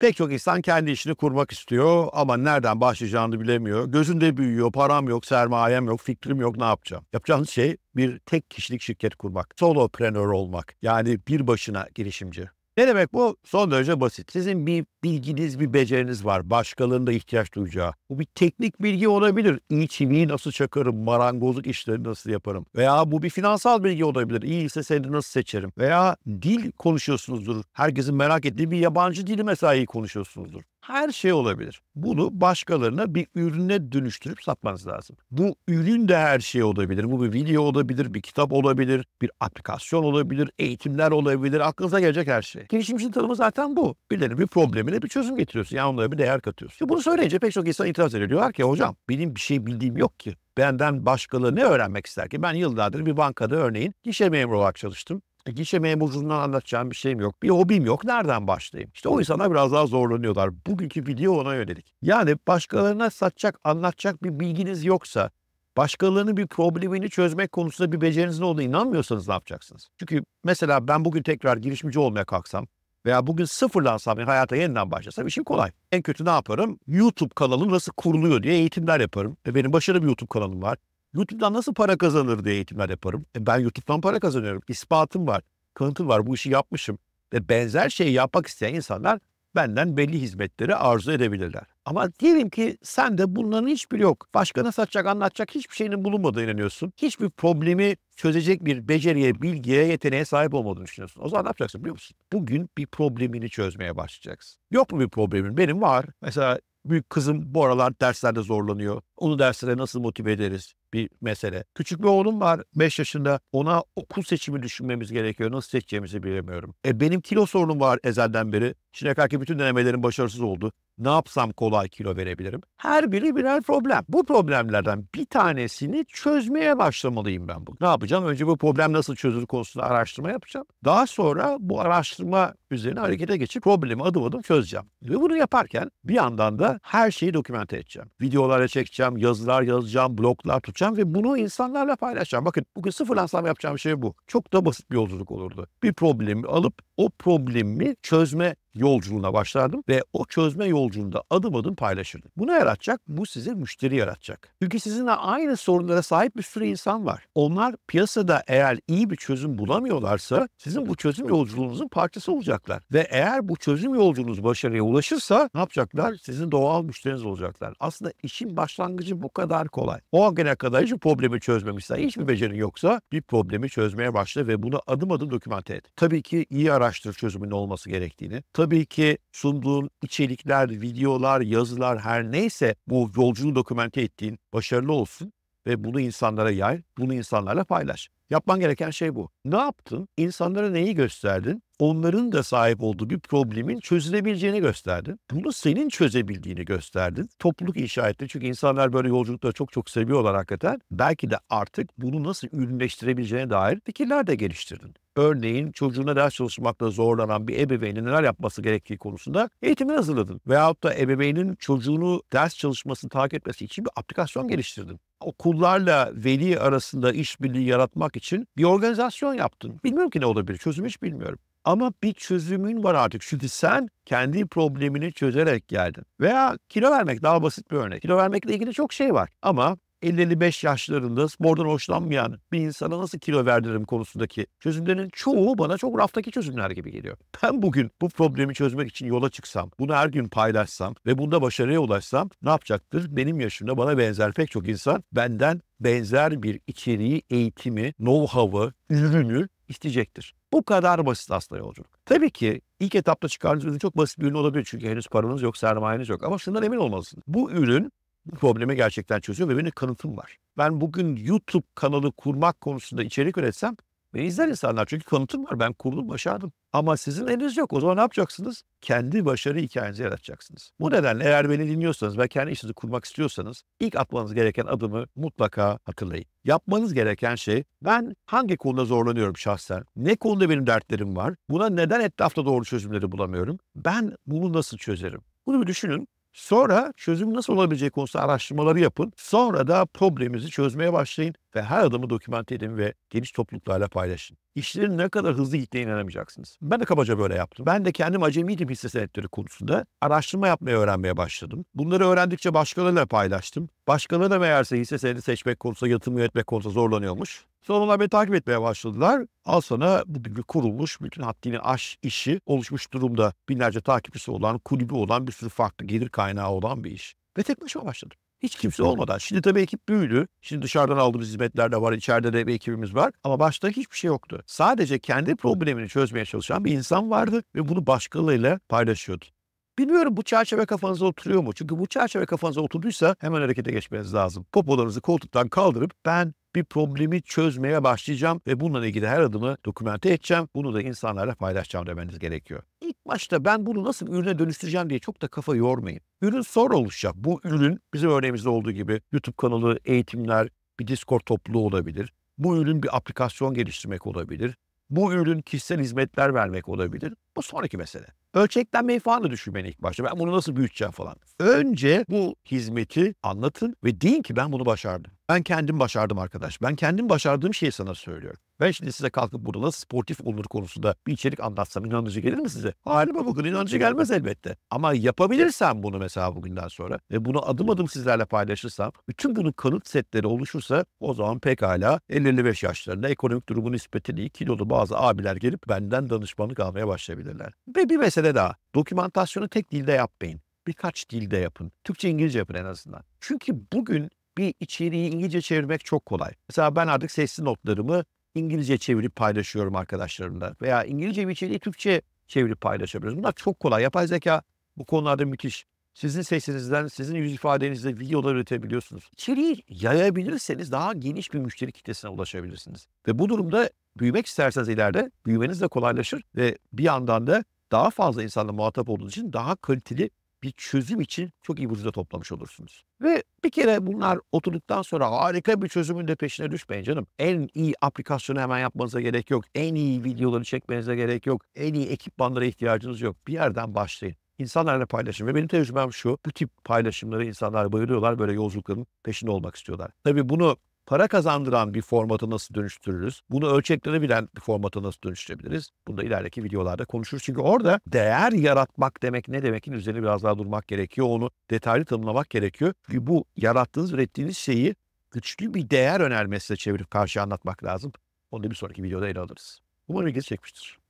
Pek çok insan kendi işini kurmak istiyor ama nereden başlayacağını bilemiyor. Gözünde büyüyor, param yok, sermayem yok, fikrim yok ne yapacağım? Yapacağınız şey bir tek kişilik şirket kurmak, solopreneur olmak yani bir başına girişimci. Ne demek bu? Son derece basit. Sizin bir bilginiz, bir beceriniz var. Başkalarının da ihtiyaç duyacağı. Bu bir teknik bilgi olabilir. İyi çiviyi nasıl çakarım, marangozluk işlerini nasıl yaparım. Veya bu bir finansal bilgi olabilir. İyi lisesini nasıl seçerim. Veya dil konuşuyorsunuzdur. Herkesin merak ettiği bir yabancı dili mesela iyi konuşuyorsunuzdur her şey olabilir. Bunu başkalarına bir ürüne dönüştürüp satmanız lazım. Bu ürün de her şey olabilir. Bu bir video olabilir, bir kitap olabilir, bir aplikasyon olabilir, eğitimler olabilir. Aklınıza gelecek her şey. Girişimcinin tanımı zaten bu. Birilerinin bir problemine bir çözüm getiriyorsun. Yani onlara bir değer katıyorsun. Şimdi bunu söyleyince pek çok insan itiraz ediyor. Diyorlar ki hocam benim bir şey bildiğim yok ki benden başkaları ne öğrenmek ister ki? Ben yıllardır bir bankada örneğin gişe memuru olarak çalıştım. E, gişe memurcundan anlatacağım bir şeyim yok. Bir hobim yok. Nereden başlayayım? İşte o insanlar biraz daha zorlanıyorlar. Bugünkü video ona yönelik. Yani başkalarına satacak, anlatacak bir bilginiz yoksa başkalarının bir problemini çözmek konusunda bir beceriniz ne olduğuna inanmıyorsanız ne yapacaksınız? Çünkü mesela ben bugün tekrar girişimci olmaya kalksam veya bugün sıfırlansam, yani hayata yeniden başlasam işim kolay. En kötü ne yaparım? YouTube kanalı nasıl kuruluyor diye eğitimler yaparım. ve benim başarılı bir YouTube kanalım var. YouTube'dan nasıl para kazanılır diye eğitimler yaparım. E ben YouTube'dan para kazanıyorum. İspatım var, kanıtım var. Bu işi yapmışım. Ve benzer şeyi yapmak isteyen insanlar benden belli hizmetleri arzu edebilirler. Ama diyelim ki sen de bunların hiçbiri yok. Başkana satacak, anlatacak hiçbir şeyinin bulunmadığına inanıyorsun. Hiçbir problemi çözecek bir beceriye, bilgiye, yeteneğe sahip olmadığını düşünüyorsun. O zaman ne yapacaksın biliyor musun? Bugün bir problemini çözmeye başlayacaksın. Yok mu bir problemin? Benim var. Mesela Büyük kızım bu aralar derslerde zorlanıyor. Onu derslere nasıl motive ederiz? bir mesele. Küçük bir oğlum var 5 yaşında. Ona okul seçimi düşünmemiz gerekiyor. Nasıl seçeceğimizi bilemiyorum. E, benim kilo sorunum var ezelden beri. Şimdiye kadar bütün denemelerim başarısız oldu ne yapsam kolay kilo verebilirim? Her biri birer problem. Bu problemlerden bir tanesini çözmeye başlamalıyım ben bu. Ne yapacağım? Önce bu problem nasıl çözülür konusunda araştırma yapacağım. Daha sonra bu araştırma üzerine harekete geçip problemi adım adım çözeceğim. Ve bunu yaparken bir yandan da her şeyi dokümente edeceğim. Videolar çekeceğim, yazılar yazacağım, bloglar tutacağım ve bunu insanlarla paylaşacağım. Bakın bugün sıfırlansam yapacağım şey bu. Çok da basit bir yolculuk olurdu. Bir problemi alıp o problemi çözme yolculuğuna başlardım ve o çözme yolculuğunda adım adım paylaşırdım. Bunu yaratacak? Bu size müşteri yaratacak. Çünkü sizinle aynı sorunlara sahip bir sürü insan var. Onlar piyasada eğer iyi bir çözüm bulamıyorlarsa sizin bu çözüm yolculuğunuzun parçası olacaklar. Ve eğer bu çözüm yolculuğunuz başarıya ulaşırsa ne yapacaklar? Sizin doğal müşteriniz olacaklar. Aslında işin başlangıcı bu kadar kolay. O güne kadar hiçbir problemi çözmemişsen, hiçbir becerin yoksa bir problemi çözmeye başla ve bunu adım adım dokümante et. Tabii ki iyi araştır çözümün olması gerektiğini, Tabii ki sunduğun içerikler, videolar, yazılar her neyse bu yolculuğu dokümente ettiğin başarılı olsun ve bunu insanlara yay, bunu insanlarla paylaş. Yapman gereken şey bu. Ne yaptın? İnsanlara neyi gösterdin? onların da sahip olduğu bir problemin çözülebileceğini gösterdin. Bunu senin çözebildiğini gösterdin. Topluluk inşa etti. Çünkü insanlar böyle yolculukları çok çok seviyorlar hakikaten. Belki de artık bunu nasıl ürünleştirebileceğine dair fikirler de geliştirdin. Örneğin çocuğuna ders çalışmakta zorlanan bir ebeveynin neler yapması gerektiği konusunda eğitimini hazırladın. Veyahut da ebeveynin çocuğunu ders çalışmasını takip etmesi için bir aplikasyon geliştirdin okullarla veli arasında işbirliği yaratmak için bir organizasyon yaptın. Bilmiyorum ki ne olabilir. Çözüm hiç bilmiyorum. Ama bir çözümün var artık. Çünkü sen kendi problemini çözerek geldin. Veya kilo vermek daha basit bir örnek. Kilo vermekle ilgili çok şey var. Ama 50-55 yaşlarında spordan hoşlanmayan bir insana nasıl kilo verdiririm konusundaki çözümlerin çoğu bana çok raftaki çözümler gibi geliyor. Ben bugün bu problemi çözmek için yola çıksam, bunu her gün paylaşsam ve bunda başarıya ulaşsam ne yapacaktır? Benim yaşımda bana benzer pek çok insan benden benzer bir içeriği, eğitimi, know-how'ı, ürünü isteyecektir. Bu kadar basit aslında yolculuk. Tabii ki ilk etapta çıkardığınız ürün çok basit bir ürün olabilir. Çünkü henüz paranız yok, sermayeniz yok. Ama şundan emin olmalısınız. Bu ürün bu problemi gerçekten çözüyor ve benim kanıtım var. Ben bugün YouTube kanalı kurmak konusunda içerik üretsem Beni izler insanlar çünkü kanıtım var ben kurdum başardım. Ama sizin eliniz yok. O zaman ne yapacaksınız? Kendi başarı hikayenizi yaratacaksınız. Bu nedenle eğer beni dinliyorsanız ve kendi işinizi kurmak istiyorsanız ilk atmanız gereken adımı mutlaka hatırlayın. Yapmanız gereken şey ben hangi konuda zorlanıyorum şahsen? Ne konuda benim dertlerim var? Buna neden etrafta doğru çözümleri bulamıyorum? Ben bunu nasıl çözerim? Bunu bir düşünün Sonra çözüm nasıl olabilecek olsa araştırmaları yapın. Sonra da probleminizi çözmeye başlayın ve her adımı dokümente edin ve geniş topluluklarla paylaşın. İşlerin ne kadar hızlı gittiğine inanamayacaksınız. Ben de kabaca böyle yaptım. Ben de kendim acemiydim hisse senetleri konusunda. Araştırma yapmayı öğrenmeye başladım. Bunları öğrendikçe başkalarıyla paylaştım. Başkaları da meğerse hisse senedi seçmek konusunda, yatırım yönetmek konusunda zorlanıyormuş. Sonra beni takip etmeye başladılar. Al sana bugünkü kurulmuş bütün haddini aş işi oluşmuş durumda. Binlerce takipçisi olan, kulübü olan, bir sürü farklı gelir kaynağı olan bir iş. Ve tek başıma başladım. Hiç kimse olmadan. Şimdi tabii ekip büyüdü. Şimdi dışarıdan aldığımız hizmetler de var. içeride de bir ekibimiz var. Ama başta hiçbir şey yoktu. Sadece kendi problemini çözmeye çalışan bir insan vardı ve bunu başkalarıyla paylaşıyordu. Bilmiyorum bu çerçeve kafanıza oturuyor mu? Çünkü bu çerçeve kafanıza oturduysa hemen harekete geçmeniz lazım. Popolarınızı koltuktan kaldırıp ben bir problemi çözmeye başlayacağım ve bununla ilgili her adımı dokümente edeceğim. Bunu da insanlarla paylaşacağım demeniz gerekiyor. İlk başta ben bunu nasıl ürüne dönüştüreceğim diye çok da kafa yormayın. Ürün sonra oluşacak. Bu ürün bizim örneğimizde olduğu gibi YouTube kanalı, eğitimler, bir Discord topluluğu olabilir. Bu ürün bir aplikasyon geliştirmek olabilir. Bu ürün kişisel hizmetler vermek olabilir. Bu sonraki mesele ölçeklenmeyi falan da düşünmeni ilk başta. Ben bunu nasıl büyüteceğim falan. Önce bu hizmeti anlatın ve deyin ki ben bunu başardım. Ben kendim başardım arkadaş. Ben kendim başardığım şeyi sana söylüyorum. Ben şimdi size kalkıp burada sportif olur konusunda bir içerik anlatsam inanıcı gelir mi size? Halime bugün inanıcı gelmez elbette. Ama yapabilirsem bunu mesela bugünden sonra ve bunu adım adım sizlerle paylaşırsam, bütün bunun kanıt setleri oluşursa o zaman pekala 50-55 yaşlarında ekonomik durumu nispetini iyi kilolu bazı abiler gelip benden danışmanlık almaya başlayabilirler. Ve bir mesele daha. Dokümantasyonu tek dilde yapmayın. Birkaç dilde yapın. Türkçe, İngilizce yapın en azından. Çünkü bugün bir içeriği İngilizce çevirmek çok kolay. Mesela ben artık sesli notlarımı İngilizce çevirip paylaşıyorum arkadaşlarımla. Veya İngilizce bir içeriği Türkçe çevirip paylaşabiliyoruz. Bunlar çok kolay. Yapay zeka bu konularda müthiş. Sizin sesinizden, sizin yüz ifadenizle videolar üretebiliyorsunuz. İçeriği yayabilirseniz daha geniş bir müşteri kitlesine ulaşabilirsiniz. Ve bu durumda büyümek isterseniz ileride büyümeniz de kolaylaşır ve bir yandan da daha fazla insanla muhatap olduğunuz için daha kaliteli bir çözüm için çok iyi bir toplamış olursunuz. Ve bir kere bunlar oturduktan sonra harika bir çözümün de peşine düşmeyin canım. En iyi aplikasyonu hemen yapmanıza gerek yok. En iyi videoları çekmenize gerek yok. En iyi ekipmanlara ihtiyacınız yok. Bir yerden başlayın. İnsanlarla paylaşın ve benim tecrübem şu. Bu tip paylaşımları insanlar bayılıyorlar. Böyle yolculukların peşinde olmak istiyorlar. Tabii bunu para kazandıran bir formata nasıl dönüştürürüz? Bunu ölçeklere bilen bir formata nasıl dönüştürebiliriz? Bunu da ilerideki videolarda konuşuruz. Çünkü orada değer yaratmak demek ne demekin üzerine biraz daha durmak gerekiyor. Onu detaylı tanımlamak gerekiyor. Çünkü bu yarattığınız, ürettiğiniz şeyi güçlü bir değer önermesine çevirip karşı anlatmak lazım. Onu da bir sonraki videoda ele alırız. Umarım ilginizi çekmiştir.